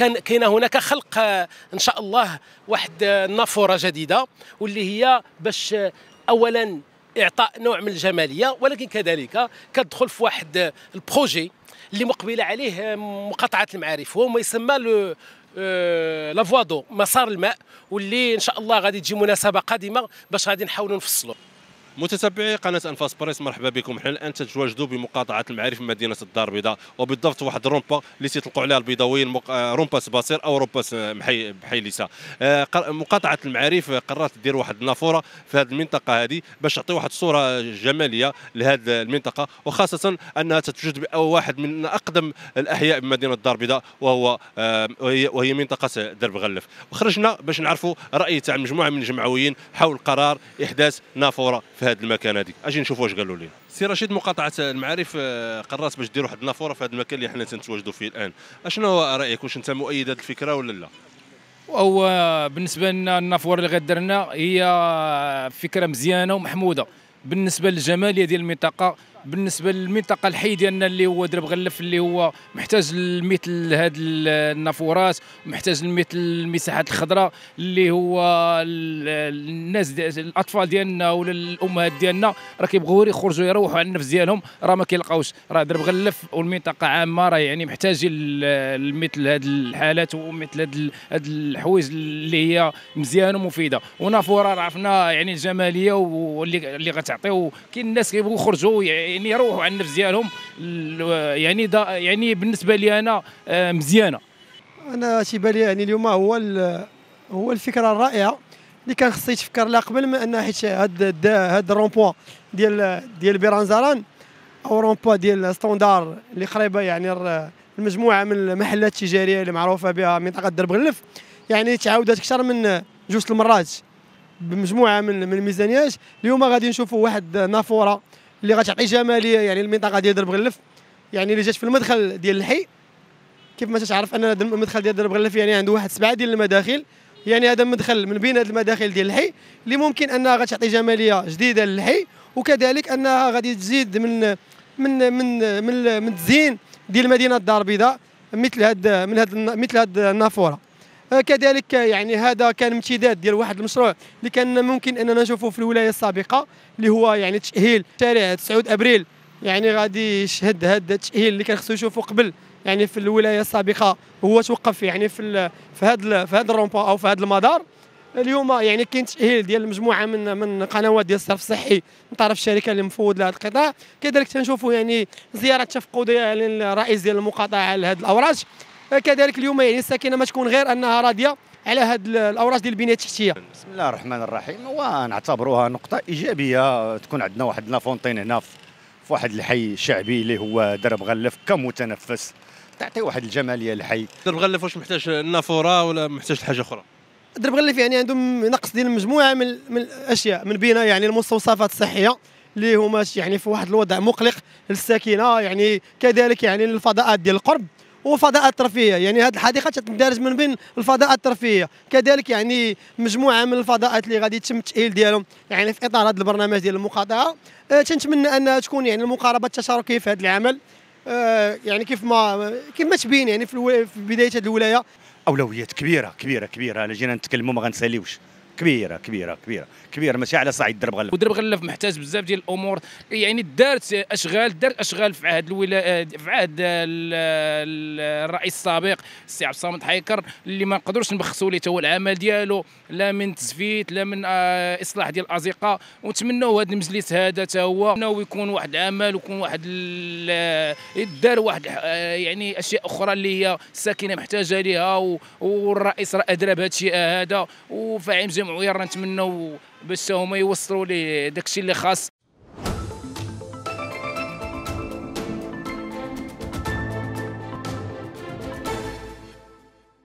كان كاين هناك خلق ان شاء الله واحد النافوره جديده واللي هي باش اولا اعطاء نوع من الجماليه ولكن كذلك كتدخل في واحد البروجي اللي مقبله عليه مقاطعه المعارف وهو ما يسمى لو آه، لافوادو مسار الماء واللي ان شاء الله غادي تجي مناسبه قادمه باش غادي نحاولوا نفصلوا متتبعي قناة أنفاس باريس مرحبا بكم حنا الآن تتواجدوا بمقاطعة المعارف مدينة الدار البيضاء وبالضبط واحد الرومبا اللي تيطلقوا عليها البيضاويين مق... آه، رومبا سباسير أو رومبا محي... ليسا آه، مقاطعة المعارف قررت دير واحد النافورة في هذه المنطقة هذه باش تعطي واحد الصورة جمالية لهذه المنطقة وخاصة أنها تتوجد بواحد من أقدم الأحياء بمدينة الدار البيضاء وهو آه، وهي منطقة درب غلف وخرجنا باش نعرفوا رأي تاع مجموعة من الجمعويين حول قرار إحداث نافورة في هذه المكان هذه اجي نشوف واش قالوا لنا سي رشيد مقاطعه المعارف آه، قررت باش دير واحد النافوره في هذا المكان اللي حنا تنتواجدوا فيه الان اشنو رايك واش انت مؤيد هذه الفكره ولا لا هو بالنسبه لنا النافوره اللي غدرنا هي فكره مزيانه ومحموده بالنسبه للجماليه ديال المنطقه بالنسبه للمنطقه الحي ديالنا اللي هو درب غلف اللي هو محتاج مثل هاد النافورات محتاج مثل المساحات الخضراء اللي هو الناس دي الاطفال ديالنا ولا الامهات ديالنا راه كيبغيو يخرجوا يروحوا على النفس ديالهم راه ما كيلقاوش راه درب غلف والمنطقه عامه راه يعني محتاجين مثل هاد الحالات ومثل هاد هاد الحوايج اللي هي مزيانه ومفيده ونافوره عرفنا يعني الجماليه واللي اللي غتعطيو كاين الناس كيبغيو يخرجوا يعني يعني يروحوا على النفس ديالهم يعني دا يعني بالنسبه لي انا آه، مزيانه انا تيبان لي يعني اليوم هو هو الفكره الرائعه اللي كان خصني يتفكر لها قبل ما ان حيت هاد هاد الرونبوان ديال ديال بيرانزاران او رومبوا ديال ستوندار اللي قريبه يعني المجموعه من المحلات التجاريه اللي معروفه بها منطقه درب غلف يعني تعاودت اكثر من جوج المرات بمجموعه من من الميزانيات اليوم غادي نشوفوا واحد نافوره اللي غتعطي جماليه يعني المنطقه ديال درب غلف يعني اللي جات في المدخل ديال الحي كيف ما تتعرف ان المدخل ديال درب غلف يعني عنده واحد سبعه ديال المداخل يعني هذا مدخل من بين هذه المداخل ديال الحي اللي ممكن انها غتعطي جماليه جديده للحي وكذلك انها غادي تزيد من من من من, من التزيين ديال مدينه الدار البيضاء مثل هاد من هاد مثل هاد النافوره كذلك يعني هذا كان امتداد ديال واحد المشروع اللي كان ممكن اننا نشوفه في الولايه السابقه اللي هو يعني تاهيل شارع 9 ابريل يعني غادي يشهد هذا التاهيل اللي كان خصو يشوفه قبل يعني في الولايه السابقه هو توقف يعني في في هذا في هذا الرومبا او في هذا المدار اليوم يعني كاين تاهيل ديال مجموعه من من قنوات ديال الصرف الصحي من طرف الشركه اللي مفوض لهذا القطاع كذلك تنشوفوا يعني زياره تفقديه للرئيس ديال المقاطعه لهذه الاوراش كذلك اليوم يعني الساكنه ما تكون غير انها راضيه على هذه الاوراش ديال البنيه التحتيه بسم الله الرحمن الرحيم ونعتبروها نقطه ايجابيه تكون عندنا واحد لافونتين هنا في واحد الحي شعبي اللي هو درب غلف كمتنفس تعطي واحد الجماليه للحي درب غلف واش محتاج النافوره ولا محتاج حاجه اخرى درب غلف يعني عندهم نقص ديال مجموعه من من الاشياء من بين يعني المستوصفات الصحيه اللي هما يعني في واحد الوضع مقلق للساكنه يعني كذلك يعني الفضاءات ديال القرب وفضاءات ترفيهيه يعني هذه الحديقه تتدارج من بين الفضاءات الترفيهيه كذلك يعني مجموعه من الفضاءات اللي غادي يتم التاهيل ديالهم يعني في اطار هذا البرنامج ديال المقاطعه أه تنتمنى انها تكون يعني المقاربه التشاركيه في هذا العمل أه يعني كيف ما كيف ما تبين يعني في, في بدايه هذه الولايه اولويات كبيره كبيره كبيره الا جينا نتكلموا ما غنساليوش كبيره كبيره كبيره كبيره ماشي على صعيد درب غلف ودرب غلف محتاج بزاف ديال الامور يعني دارت اشغال دارت اشغال في عهد الولا في عهد الرئيس السابق السي عبد الصمد حيكر اللي ما نقدروش نبخسوا ليه هو العمل ديالو لا من تزفيت لا من آه، اصلاح ديال الازقه ونتمنوا هذا المجلس هذا حتى هو انه يكون واحد العمل ويكون واحد دار واحد يعني اشياء اخرى اللي هي الساكنه محتاجه ليها والرئيس راه ادرى بهذا الشيء هذا وفاعم جمع ويرا نتمنوا باش هما يوصلوا لي داكشي اللي خاص